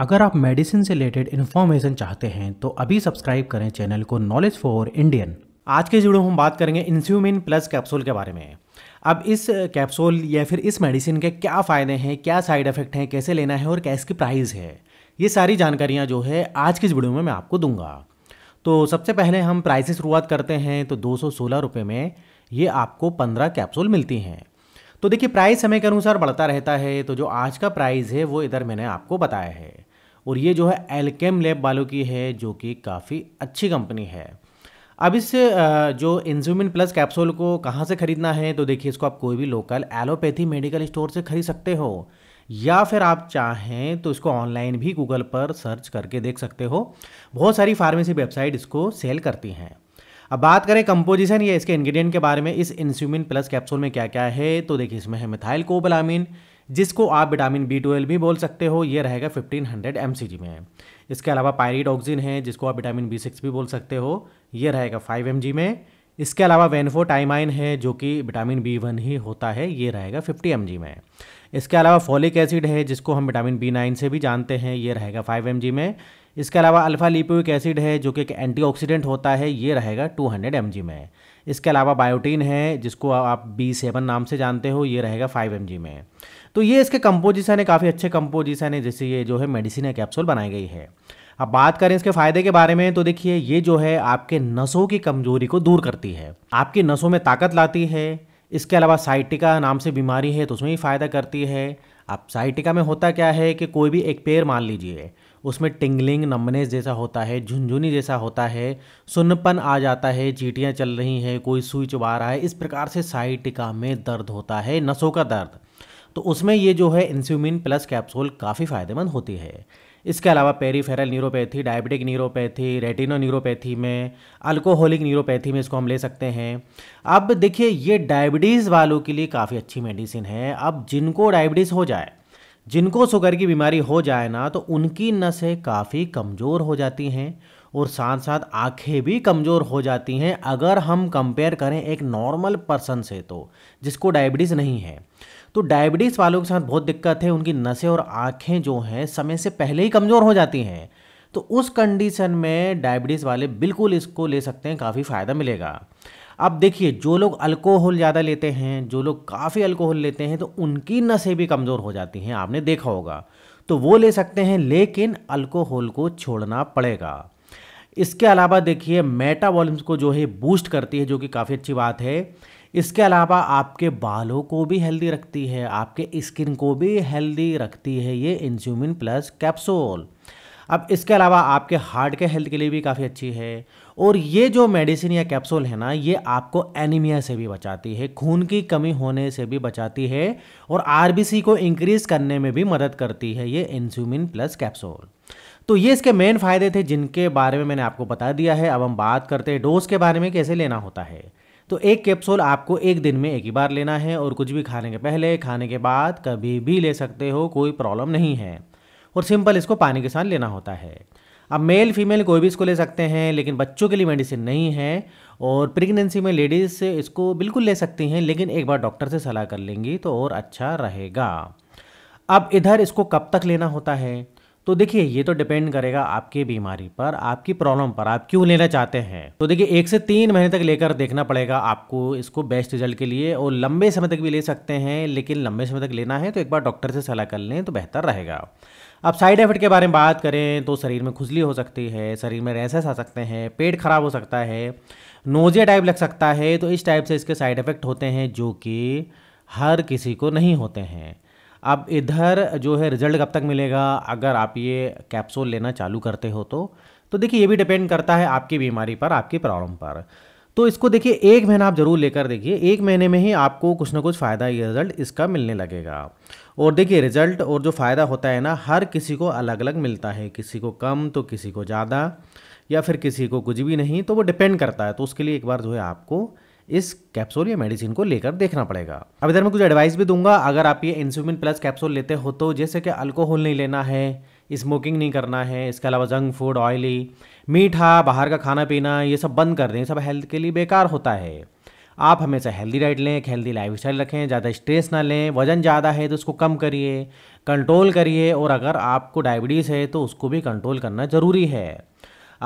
अगर आप मेडिसिन से रिलेटेड इन्फॉर्मेशन चाहते हैं तो अभी सब्सक्राइब करें चैनल को नॉलेज फॉर इंडियन आज के वीडियो में हम बात करेंगे इंस्यूमिन प्लस कैप्सूल के बारे में अब इस कैप्सूल या फिर इस मेडिसिन के क्या फ़ायदे हैं क्या साइड इफ़ेक्ट हैं कैसे लेना है और कैसे की प्राइस है ये सारी जानकारियाँ जो है आज की इस वीडियो में मैं आपको दूंगा तो सबसे पहले हम प्राइस से शुरुआत करते हैं तो दो सौ में ये आपको पंद्रह कैप्सूल मिलती हैं तो देखिए प्राइस समय के अनुसार बढ़ता रहता है तो जो आज का प्राइस है वो इधर मैंने आपको बताया है और ये जो है एलकेम लैब वालों की है जो कि काफ़ी अच्छी कंपनी है अब इस जो इंसुमिन प्लस कैप्सूल को कहाँ से ख़रीदना है तो देखिए इसको आप कोई भी लोकल एलोपैथी मेडिकल स्टोर से ख़रीद सकते हो या फिर आप चाहें तो इसको ऑनलाइन भी गूगल पर सर्च करके देख सकते हो बहुत सारी फार्मेसी वेबसाइट इसको सेल करती हैं अब बात करें कंपोजिशन या इसके इंग्रेडिएंट के बारे में इस इंस्यूमिन प्लस कैप्सूल में क्या क्या है तो देखिए इसमें है मिथाइल कोबलामिन जिसको आप विटामिन बी ट्वेल्व भी बोल सकते हो ये रहेगा 1500 हंड्रेड एम सी जी में इसके अलावा ऑक्सिन है जिसको आप विटामिन बी सिक्स भी बोल सकते हो ये रहेगा 5 एम जी में इसके अलावा वेनफोटाइमाइन है जो कि विटामिन बी वन ही होता है ये रहेगा 50 एम जी में इसके अलावा फॉलिक एसिड है जिसको हम विटामिन बी नाइन से भी जानते हैं ये रहेगा 5 एम जी में इसके अलावा अल्फा लिपोइक एसिड है जो कि एक एंटीऑक्सीडेंट होता है ये रहेगा 200 हंड्रेड एम जी में इसके अलावा बायोटीन है जिसको आप बी सेवन नाम से जानते हो ये रहेगा फाइव एम जी में तो ये इसके कंपोजिशन है काफ़ी अच्छे कंपोजिशन है जैसे ये जो है मेडिसिन कैप्सूल बनाई गई है अब बात करें इसके फायदे के बारे में तो देखिए ये जो है आपके नसों की कमजोरी को दूर करती है आपकी नसों में ताकत लाती है इसके अलावा साइटिका नाम से बीमारी है तो उसमें भी फायदा करती है आप साइटिका में होता क्या है कि कोई भी एक पेड़ मान लीजिए उसमें टिंगलिंग नमनेस जैसा होता है झुंझुनी जैसा होता है सुन्नपन आ जाता है चीटियाँ चल रही हैं कोई सुई चुबा रहा है इस प्रकार से साइटिका में दर्द होता है नसों का दर्द तो उसमें ये जो है इंस्यूमिन प्लस कैप्सूल काफ़ी फ़ायदेमंद होती है इसके अलावा peripheral neuropathy diabetic neuropathy retino neuropathy में अल्कोहलिक न्यूरोपैथी में इसको हम ले सकते हैं अब देखिए ये डायबिटीज़ वालों के लिए काफ़ी अच्छी मेडिसिन है अब जिनको डायबिटीज़ हो जाए जिनको शुगर की बीमारी हो जाए ना तो उनकी नसें काफ़ी कमज़ोर हो जाती हैं और साथ साथ आंखें भी कमज़ोर हो जाती हैं अगर हम कंपेयर करें एक नॉर्मल पर्सन से तो जिसको डायबिटीज़ नहीं है तो डायबिटीज़ वालों के साथ बहुत दिक्कत है उनकी नसें और आँखें जो हैं समय से पहले ही कमज़ोर हो जाती हैं तो उस कंडीशन में डायबिटीज़ वाले बिल्कुल इसको ले सकते हैं काफ़ी फ़ायदा मिलेगा अब देखिए जो लोग अल्कोहल ज़्यादा लेते हैं जो लोग काफ़ी अल्कोहल लेते हैं तो उनकी नसें भी कमज़ोर हो जाती हैं आपने देखा होगा तो वो ले सकते हैं लेकिन अल्कोहल को छोड़ना पड़ेगा इसके अलावा देखिए मेटाबॉलिज्म को जो है बूस्ट करती है जो कि काफ़ी अच्छी बात है इसके अलावा आपके बालों को भी हेल्दी रखती है आपके स्किन को भी हेल्दी रखती है ये इंस्यूमिन प्लस कैप्सूल अब इसके अलावा आपके हार्ट के हेल्थ के लिए भी काफ़ी अच्छी है और ये जो मेडिसिन या कैप्सूल है ना ये आपको एनीमिया से भी बचाती है खून की कमी होने से भी बचाती है और आर को इंक्रीज करने में भी मदद करती है ये इंसुमिन प्लस कैप्सूल तो ये इसके मेन फायदे थे जिनके बारे में मैंने आपको बता दिया है अब हम बात करते हैं डोज के बारे में कैसे लेना होता है तो एक कैप्सूल आपको एक दिन में एक ही बार लेना है और कुछ भी खाने के पहले खाने के बाद कभी भी ले सकते हो कोई प्रॉब्लम नहीं है और सिंपल इसको पानी के साथ लेना होता है अब मेल फीमेल कोई भी इसको ले सकते हैं लेकिन बच्चों के लिए मेडिसिन नहीं है और प्रेगनेंसी में लेडीज़ इसको बिल्कुल ले सकती हैं लेकिन एक बार डॉक्टर से सलाह कर लेंगी तो और अच्छा रहेगा अब इधर इसको कब तक लेना होता है तो देखिए ये तो डिपेंड करेगा आपकी बीमारी पर आपकी प्रॉब्लम पर आप क्यों लेना चाहते हैं तो देखिए एक से तीन महीने तक लेकर देखना पड़ेगा आपको इसको बेस्ट रिजल्ट के लिए और लंबे समय तक भी ले सकते हैं लेकिन लंबे समय तक लेना है तो एक बार डॉक्टर से सलाह कर लें तो बेहतर रहेगा अब साइड इफेक्ट के बारे में बात करें तो शरीर में खुजली हो सकती है शरीर में रैसेस आ सकते हैं पेट खराब हो सकता है नोजिया टाइप लग सकता है तो इस टाइप से इसके साइड इफेक्ट होते हैं जो कि हर किसी को नहीं होते हैं अब इधर जो है रिजल्ट कब तक मिलेगा अगर आप ये कैप्सूल लेना चालू करते हो तो तो देखिए ये भी डिपेंड करता है आपकी बीमारी पर आपकी प्रॉब्लम पर तो इसको देखिए एक महीना आप ज़रूर लेकर देखिए एक महीने में ही आपको कुछ ना कुछ फ़ायदा ये रिज़ल्ट इसका मिलने लगेगा और देखिए रिज़ल्ट और जो फ़ायदा होता है ना हर किसी को अलग अलग मिलता है किसी को कम तो किसी को ज़्यादा या फिर किसी को कुछ भी नहीं तो वो डिपेंड करता है तो उसके लिए एक बार जो है आपको इस कैप्सूल या मेडिसिन को लेकर देखना पड़ेगा अब इधर मैं कुछ एडवाइस भी दूंगा अगर आप ये इंसुलिन प्लस कैप्सूल लेते हो तो जैसे कि अल्कोहल नहीं लेना है स्मोकिंग नहीं करना है इसके अलावा जंक फूड ऑयली मीठा बाहर का खाना पीना ये सब बंद कर दें सब हेल्थ के लिए बेकार होता है आप हमेशा हेल्दी डाइट लें एक हेल्दी लाइफ स्टाइल रखें ज़्यादा स्ट्रेस ना लें वजन ज़्यादा है तो उसको कम करिए कंट्रोल करिए और अगर आपको डायबिटीज़ है तो उसको भी कंट्रोल करना ज़रूरी है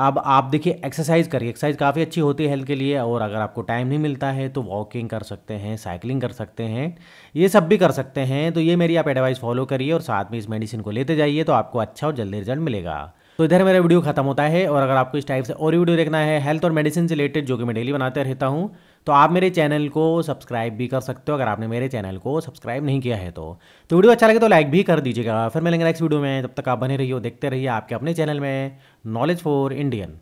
अब आप देखिए एक्सरसाइज करिए एक्सरसाइज काफ़ी अच्छी होती है हेल्थ के लिए और अगर आपको टाइम नहीं मिलता है तो वॉकिंग कर सकते हैं साइकिलिंग कर सकते हैं ये सब भी कर सकते हैं तो ये मेरी आप एडवाइस फॉलो करिए और साथ में इस मेडिसिन को लेते जाइए तो आपको अच्छा और जल्दी रिजल्ट मिलेगा तो इधर मेरा वीडियो खत्म होता है और अगर आपको इस टाइप से और वीडियो देखना है हेल्थ और मेडिसिन से रिलेटेड जो कि मैं डेली बनाते रहता हूँ तो आप मेरे चैनल को सब्सक्राइब भी कर सकते हो अगर आपने मेरे चैनल को सब्सक्राइब नहीं किया है तो तो वीडियो अच्छा लगे तो लाइक भी कर दीजिएगा फिर मिलेंगे नेक्स्ट वीडियो में तब तक आप बने रहिए देखते रहिए आपके अपने चैनल में नॉलेज फॉर इंडियन